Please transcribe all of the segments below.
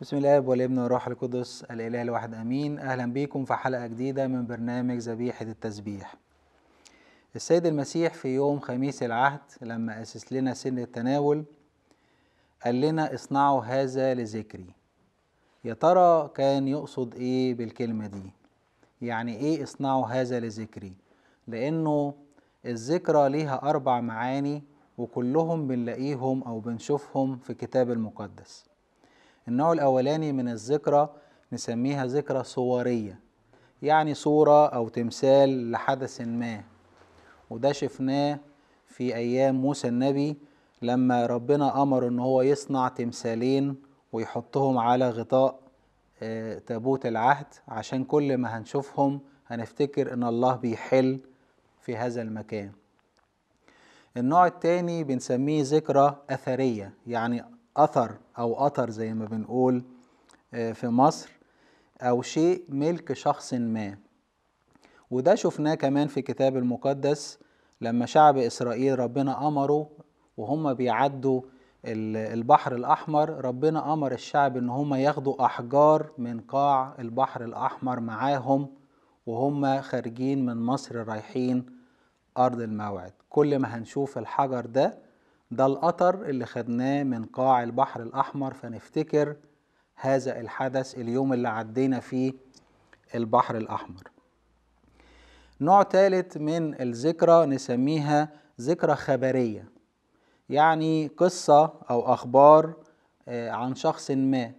بسم الله والابن والروح القدس الاله الواحد امين اهلا بيكم في حلقه جديده من برنامج ذبيحه التسبيح السيد المسيح في يوم خميس العهد لما اسس لنا سن التناول قال لنا اصنعوا هذا لذكري يا ترى كان يقصد ايه بالكلمه دي يعني ايه اصنعوا هذا لذكري لانه الذكرى ليها اربع معاني وكلهم بنلاقيهم او بنشوفهم في الكتاب المقدس النوع الأولاني من الذكرى نسميها ذكرى صورية يعني صورة أو تمثال لحدث ما وده شفناه في أيام موسى النبي لما ربنا أمر إن هو يصنع تمثالين ويحطهم على غطاء آه، تابوت العهد عشان كل ما هنشوفهم هنفتكر إن الله بيحل في هذا المكان النوع التاني بنسميه ذكرى أثرية يعني أثر أو قطر زي ما بنقول آه، في مصر أو شيء ملك شخص ما وده شفناه كمان في كتاب المقدس لما شعب إسرائيل ربنا أمره وهم بيعدوا البحر الأحمر ربنا أمر الشعب إن هم ياخدوا أحجار من قاع البحر الأحمر معاهم وهم خارجين من مصر رايحين أرض الموعد كل ما هنشوف الحجر ده ده القطر اللي خدناه من قاع البحر الأحمر فنفتكر هذا الحدث اليوم اللي عدينا فيه البحر الأحمر نوع ثالث من الذكرى نسميها ذكرى خبرية يعني قصة أو أخبار آه، عن شخص ما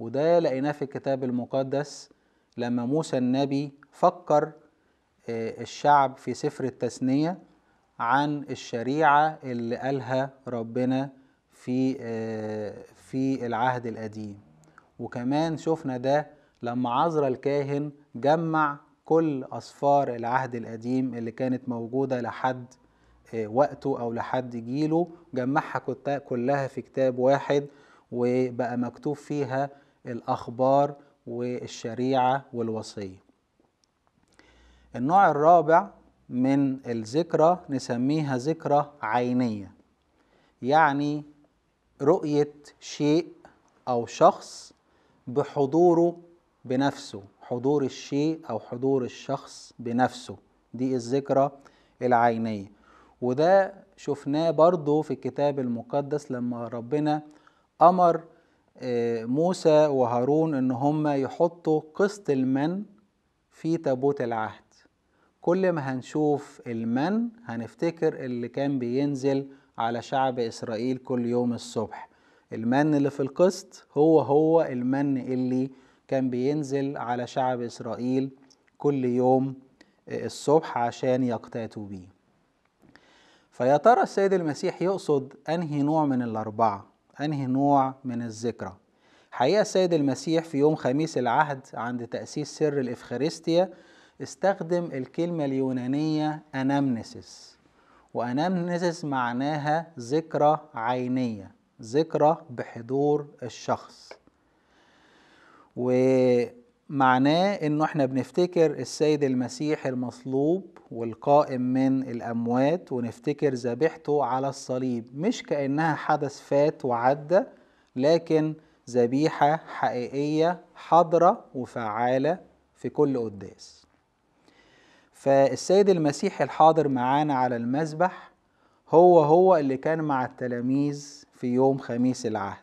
وده لقيناه في الكتاب المقدس لما موسى النبي فكر آه، الشعب في سفر التثنية عن الشريعة اللي قالها ربنا في آه، في العهد القديم وكمان شفنا ده لما عزر الكاهن جمع كل أسفار العهد القديم اللي كانت موجودة لحد آه، وقته أو لحد جيله جمعها كلها في كتاب واحد وبقى مكتوب فيها الأخبار والشريعة والوصية النوع الرابع من الذكرى نسميها ذكرى عينية يعني رؤية شيء أو شخص بحضوره بنفسه حضور الشيء أو حضور الشخص بنفسه دي الذكرى العينية وده شفناه برضو في الكتاب المقدس لما ربنا أمر آه، موسى وهارون إن هم يحطوا قسط المن في تابوت العهد كل ما هنشوف المن هنفتكر اللي كان بينزل على شعب إسرائيل كل يوم الصبح المن اللي في القسط هو هو المن اللي كان بينزل على شعب إسرائيل كل يوم آه، الصبح عشان يقتاتوا بيه فيا ترى السيد المسيح يقصد أنهي نوع من الأربعة أنهي نوع من الذكرى حقيقة السيد المسيح في يوم خميس العهد عند تأسيس سر الإفخارستيا استخدم الكلمة اليونانية أنامنسيس وأنامنسيس معناها ذكرى عينية ذكرى بحضور الشخص ومعناه انه احنا بنفتكر السيد المسيح المصلوب والقائم من الاموات ونفتكر ذبيحته على الصليب مش كانها حدث فات وعدى لكن ذبيحه حقيقيه حاضره وفعاله في كل قداس فالسيد المسيحي الحاضر معانا على المذبح هو هو اللي كان مع التلاميذ في يوم خميس العهد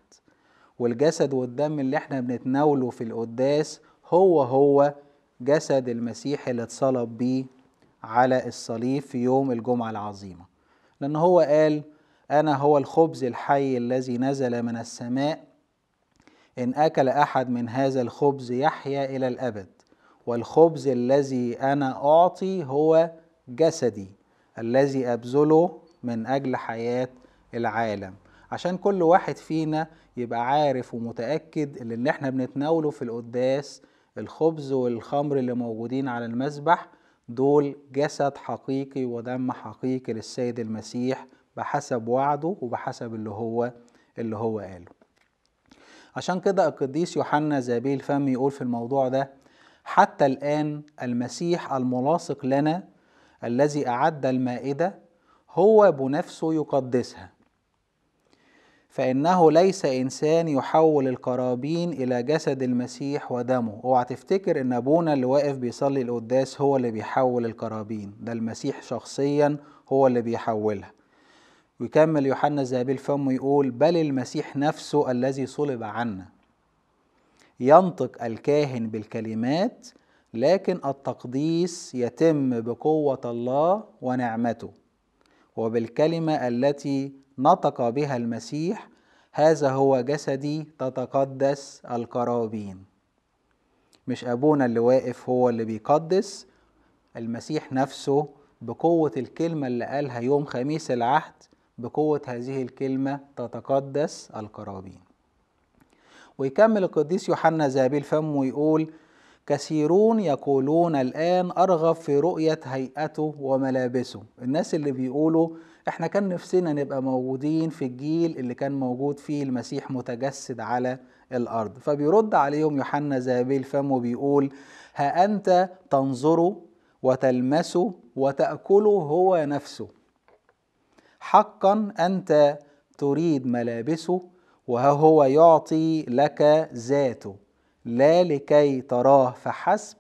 والجسد والدم اللي احنا بنتناوله في القداس هو هو جسد المسيح اللي اتصلب بيه على الصليب في يوم الجمعة العظيمة لأن هو قال أنا هو الخبز الحي الذي نزل من السماء إن أكل أحد من هذا الخبز يحيا إلى الأبد والخبز الذي انا اعطي هو جسدي الذي ابذله من اجل حياه العالم عشان كل واحد فينا يبقى عارف ومتاكد ان اللي احنا بنتناوله في القداس الخبز والخمر اللي موجودين على المذبح دول جسد حقيقي ودم حقيقي للسيد المسيح بحسب وعده وبحسب اللي هو اللي هو قاله عشان كده القديس يوحنا زابيل فم يقول في الموضوع ده حتى الآن المسيح الملاصق لنا الذي أعد المائدة هو بنفسه يقدسها فإنه ليس إنسان يحول القرابين إلى جسد المسيح ودمه اوعى تفتكر إن أبونا اللي واقف بيصلي القداس هو اللي بيحول القرابين ده المسيح شخصيا هو اللي بيحولها ويكمل يوحنا ذهبي الفم يقول بل المسيح نفسه الذي صلب عنا ينطق الكاهن بالكلمات لكن التقديس يتم بقوه الله ونعمته وبالكلمه التي نطق بها المسيح هذا هو جسدي تتقدس القرابين مش ابونا اللي واقف هو اللي بيقدس المسيح نفسه بقوه الكلمه اللي قالها يوم خميس العهد بقوه هذه الكلمه تتقدس القرابين ويكمل القديس يوحنا ذهبي الفم ويقول كثيرون يقولون الآن أرغب في رؤية هيئته وملابسه الناس اللي بيقولوا احنا كان نفسنا نبقى موجودين في الجيل اللي كان موجود فيه المسيح متجسد على الأرض فبيرد عليهم يوحنا ذهبي الفم وبيقول ها أنت تنظر وتلمس وتأكله هو نفسه حقا أنت تريد ملابسه وها هو يعطي لك ذاته لا لكي تراه فحسب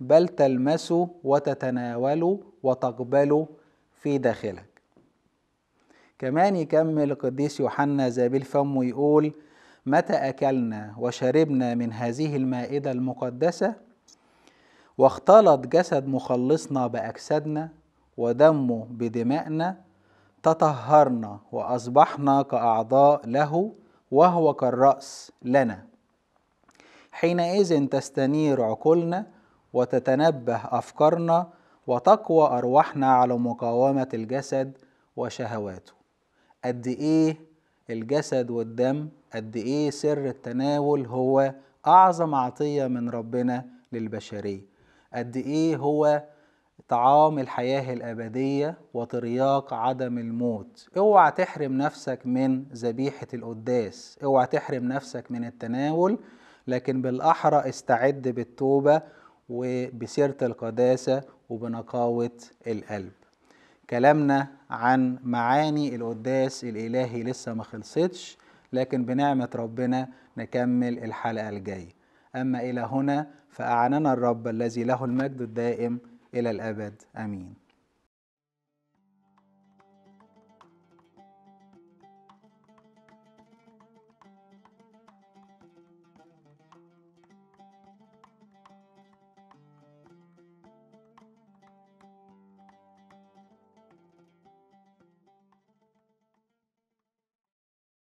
بل تلمسه وتتناوله وتقبله في داخلك كمان يكمل القديس يوحنا زابيل فمه يقول متى أكلنا وشربنا من هذه المائدة المقدسة واختلط جسد مخلصنا بأجسادنا ودمه بدمائنا تطهرنا وأصبحنا كأعضاء له وهو كالرأس لنا حينئذ تستنير عقولنا وتتنبه أفكارنا وتقوى أرواحنا على مقاومة الجسد وشهواته قد إيه الجسد والدم قد إيه سر التناول هو أعظم عطية من ربنا للبشرية قد إيه هو طعام الحياة الأبدية وترياق عدم الموت اوعى تحرم نفسك من ذبيحة القداس اوعى تحرم نفسك من التناول لكن بالأحرى استعد بالتوبة وبسيرة القداسة وبنقاوة القلب كلامنا عن معاني القداس الإلهي لسه ما خلصتش لكن بنعمة ربنا نكمل الحلقة الجاية أما إلى هنا فأعننا الرب الذي له المجد الدائم إلى الأبد آمين